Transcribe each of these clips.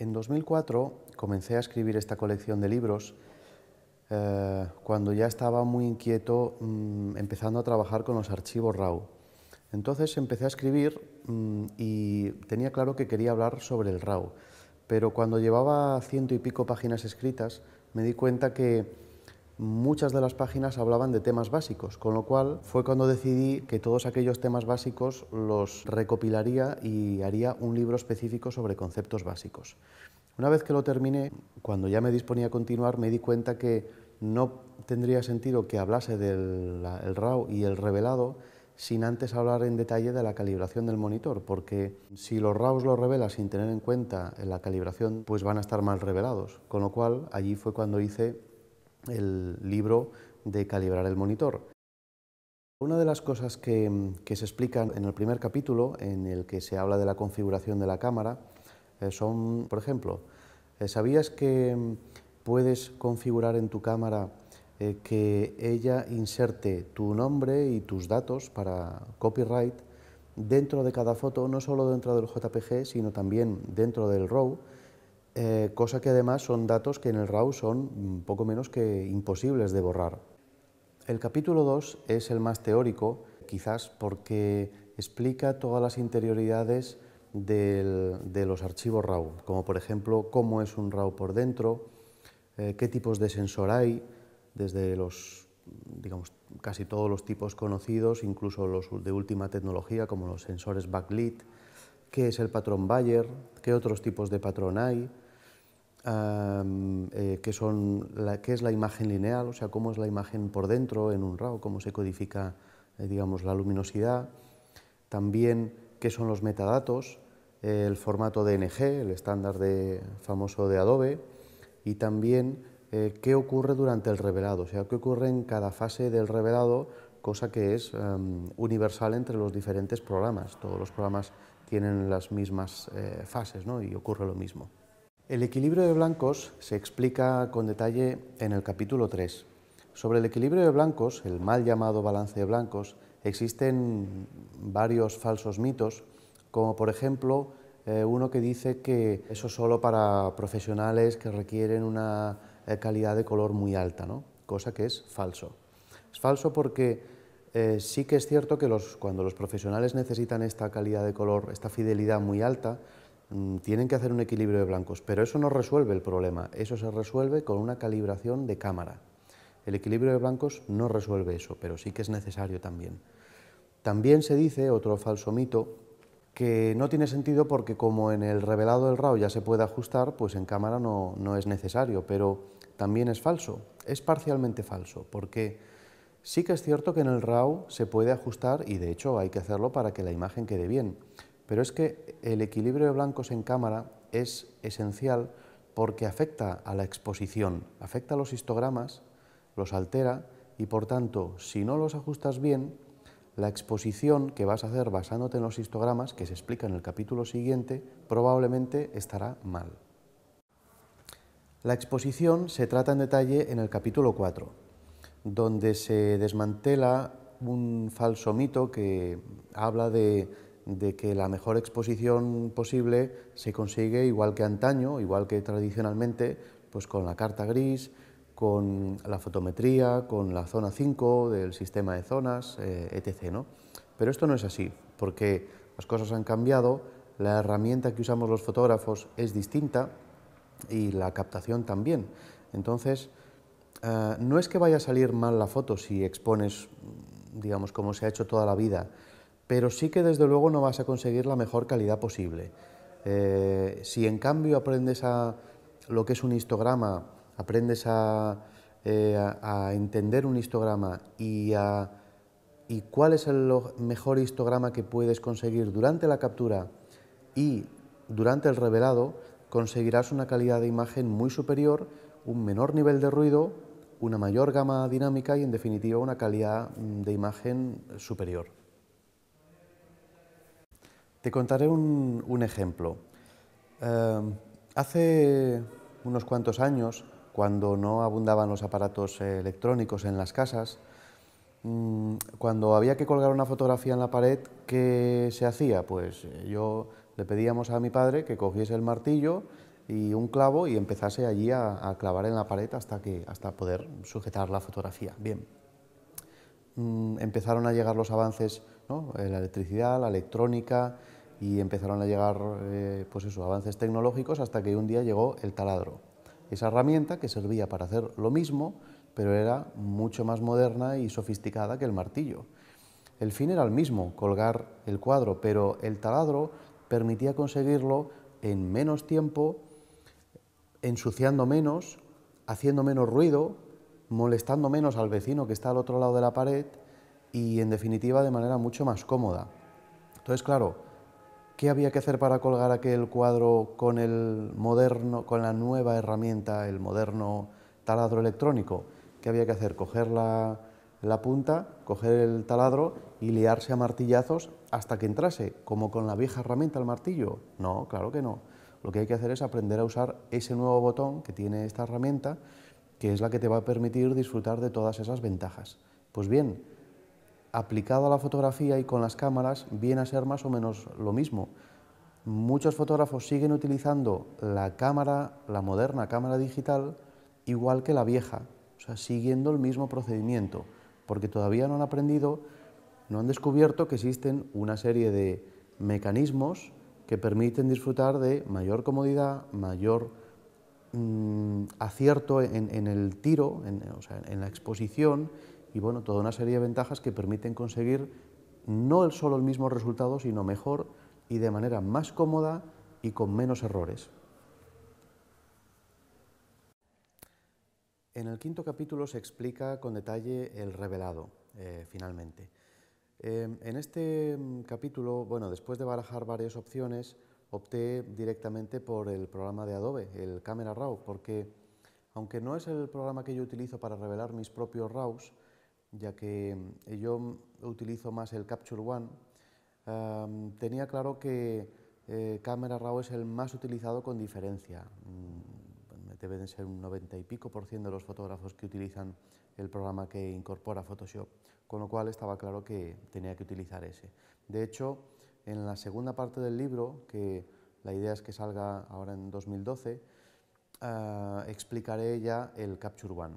En 2004 comencé a escribir esta colección de libros eh, cuando ya estaba muy inquieto mm, empezando a trabajar con los archivos RAW. Entonces empecé a escribir mm, y tenía claro que quería hablar sobre el RAW, pero cuando llevaba ciento y pico páginas escritas me di cuenta que muchas de las páginas hablaban de temas básicos, con lo cual fue cuando decidí que todos aquellos temas básicos los recopilaría y haría un libro específico sobre conceptos básicos. Una vez que lo terminé, cuando ya me disponía a continuar, me di cuenta que no tendría sentido que hablase del RAW y el revelado sin antes hablar en detalle de la calibración del monitor, porque si los RAWs los revelas sin tener en cuenta la calibración, pues van a estar mal revelados. Con lo cual, allí fue cuando hice el libro de calibrar el monitor. Una de las cosas que, se explican en el primer capítulo, en el que se habla de la configuración de la cámara, eh, son, por ejemplo, eh, ¿sabías que mm, puedes configurar en tu cámara eh, que ella inserte tu nombre y tus datos para copyright dentro de cada foto, no solo dentro del JPG, sino también dentro del RAW? Eh, cosa que además son datos que en el RAW son poco menos que imposibles de borrar. El capítulo 2 es el más teórico, quizás porque explica todas las interioridades de los archivos RAW, como por ejemplo cómo es un RAW por dentro, eh, qué tipos de sensor hay, desde los, casi todos los tipos conocidos, incluso los de última tecnología, como los sensores backlit, qué es el patrón Bayer, qué otros tipos de patrón hay, eh, qué, es la imagen lineal, o sea, cómo es la imagen por dentro en un RAW, cómo se codifica, eh, digamos, la luminosidad, también qué son los metadatos, el formato DNG, el estándar famoso de Adobe, y también eh, qué ocurre durante el revelado, o sea, qué ocurre en cada fase del revelado, cosa que es universal entre los diferentes programas. Todos los programas tienen las mismas eh, fases ¿no? y ocurre lo mismo. El equilibrio de blancos se explica con detalle en el capítulo 3. Sobre el equilibrio de blancos, el mal llamado balance de blancos, existen varios falsos mitos, como por ejemplo eh, uno que dice que eso solo para profesionales que requieren una eh, calidad de color muy alta, ¿no? cosa que es falso. Es falso porque eh, sí que es cierto que cuando los profesionales necesitan esta calidad de color, esta fidelidad muy alta, mm, tienen que hacer un equilibrio de blancos, pero eso no resuelve el problema, eso se resuelve con una calibración de cámara. El equilibrio de blancos no resuelve eso, pero sí que es necesario también. También se dice, otro falso mito, que no tiene sentido porque como en el revelado del RAW ya se puede ajustar, pues en cámara no, no es necesario, pero también es falso, es parcialmente falso, porque Sí que es cierto que en el RAW se puede ajustar y de hecho hay que hacerlo para que la imagen quede bien, pero es que el equilibrio de blancos en cámara es esencial porque afecta a la exposición, afecta a los histogramas, los altera y por tanto, si no los ajustas bien, la exposición que vas a hacer basándote en los histogramas, que se explica en el capítulo siguiente, probablemente estará mal. La exposición se trata en detalle en el capítulo 4, donde se desmantela un falso mito que habla de, que la mejor exposición posible se consigue igual que antaño, igual que tradicionalmente, pues con la carta gris, con la fotometría, con la zona 5 del sistema de zonas, eh, etc. Pero esto no es así, porque las cosas han cambiado, la herramienta que usamos los fotógrafos es distinta y la captación también. Entonces, Ah, no es que vaya a salir mal la foto si expones, digamos, como se ha hecho toda la vida, pero sí que desde luego no vas a conseguir la mejor calidad posible. Eh, si en cambio aprendes a lo que es un histograma, aprendes a, eh, entender un histograma y cuál es el mejor histograma que puedes conseguir durante la captura y durante el revelado, conseguirás una calidad de imagen muy superior, un menor nivel de ruido una mayor gama dinámica y en definitiva una calidad mm, de imagen superior. Te contaré un, ejemplo. Em, hace unos cuantos años, cuando no abundaban los aparatos electrónicos en las casas, mm, cuando había que colgar una fotografía en la pared, ¿qué se hacía? Pues yo le pedíamos a mi padre que cogiese el martillo, y un clavo y empezase allí a, clavar en la pared hasta, que, hasta poder sujetar la fotografía. Bien, mm, empezaron a llegar los avances, ¿no? Eh, la electricidad, la electrónica, y empezaron a llegar eh, pues eso, avances tecnológicos hasta que un día llegó el taladro. Esa herramienta que servía para hacer lo mismo, pero era mucho más moderna y sofisticada que el martillo. El fin era el mismo, colgar el cuadro, pero el taladro permitía conseguirlo en menos tiempo ensuciando menos, haciendo menos ruido, molestando menos al vecino que está al otro lado de la pared y en definitiva de manera mucho más cómoda. Entonces, claro, ¿qué había que hacer para colgar aquel cuadro con el moderno, con la nueva herramienta, el moderno taladro electrónico? ¿Qué había que hacer? Coger la, punta, coger el taladro y liarse a martillazos hasta que entrase, como con la vieja herramienta el martillo. No, claro que no lo que hay que hacer es aprender a usar ese nuevo botón que tiene esta herramienta, que es la que te va a permitir disfrutar de todas esas ventajas. Pues bien, aplicado a la fotografía y con las cámaras, viene a ser más o menos lo mismo. Muchos fotógrafos siguen utilizando la cámara, la moderna cámara digital, igual que la vieja, o sea, siguiendo el mismo procedimiento, porque todavía no han aprendido, no han descubierto que existen una serie de mecanismos que permiten disfrutar de mayor comodidad, mayor mm, acierto en, el tiro, en, la exposición y bueno, toda una serie de ventajas que permiten conseguir no solo el mismo resultado, sino mejor y de manera más cómoda y con menos errores. En el quinto capítulo se explica con detalle el revelado, eh, finalmente. Em, en este mm, capítulo, después de barajar varias opciones, opté directamente por el programa de Adobe, el Camera Raw, porque aunque no es el programa que yo utilizo para revelar mis propios RAWs, ya que mm, yo mm, utilizo más el Capture One, tenía claro que eh, Camera Raw es el más utilizado con diferencia. Deben ser un 90 y pico por ciento de los fotógrafos que utilizan el programa que incorpora Photoshop con lo cual estaba claro que tenía que utilizar ese. De hecho, en la segunda parte del libro, que la idea es que salga ahora en 2012, ah, explicaré ya el Capture One.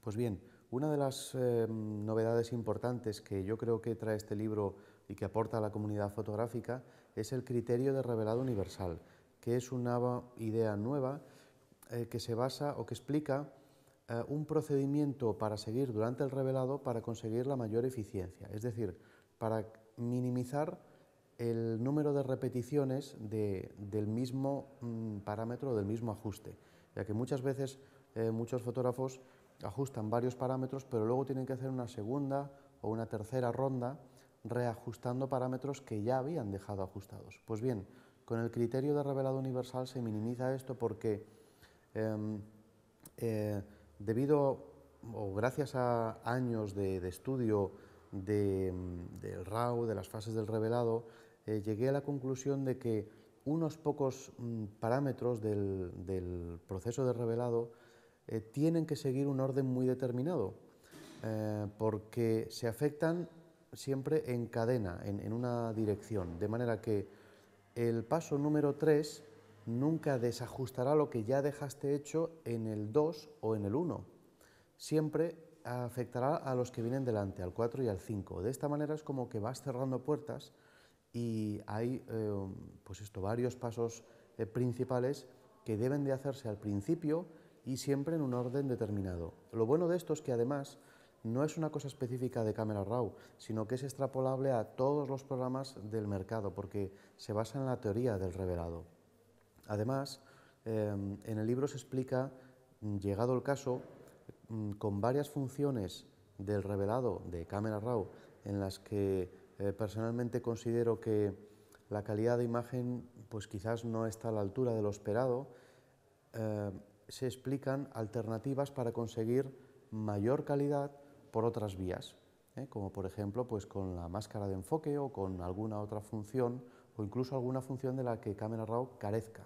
Pues bien, una de las em, novedades importantes que yo creo que trae este libro y que aporta a la comunidad fotográfica es el criterio de revelado universal, que es una idea nueva eh, que se basa o que explica eh, un procedimiento para seguir durante el revelado para conseguir la mayor eficiencia, es decir, para minimizar el número de repeticiones del mismo mm, parámetro, del mismo ajuste, ya que muchas veces eh, muchos fotógrafos ajustan varios parámetros, pero luego tienen que hacer una segunda o una tercera ronda reajustando parámetros que ya habían dejado ajustados. Pues bien, con el criterio de revelado universal se minimiza esto porque em, eh, debido o gracias a años de, estudio del RAW, de las fases del revelado, eh, llegué a la conclusión de que unos pocos mm, parámetros del, proceso de revelado eh, tienen que seguir un orden muy determinado, eh, porque se afectan siempre en cadena, en, en, una dirección, de manera que el paso número 3 nunca desajustará lo que ya dejaste hecho en el 2 o en el 1. Siempre afectará a los que vienen delante, al 4 y al 5. De esta manera es como que vas cerrando puertas y hay eh, pues esto, varios pasos eh, principales que deben de hacerse al principio y siempre en un orden determinado. Lo bueno de esto es que además no es una cosa específica de Camera Raw, sino que es extrapolable a todos los programas del mercado porque se basa en la teoría del revelado. Además, em, en el libro se explica, mm, llegado el caso, mm, con varias funciones del revelado de cámara Raw en las que eh, personalmente considero que la calidad de imagen pues quizás no está a la altura de lo esperado, em, se explican alternativas para conseguir mayor calidad por otras vías, ¿eh? como por ejemplo pues con la máscara de enfoque o con alguna otra función o incluso alguna función de la que Camera Raw carezca.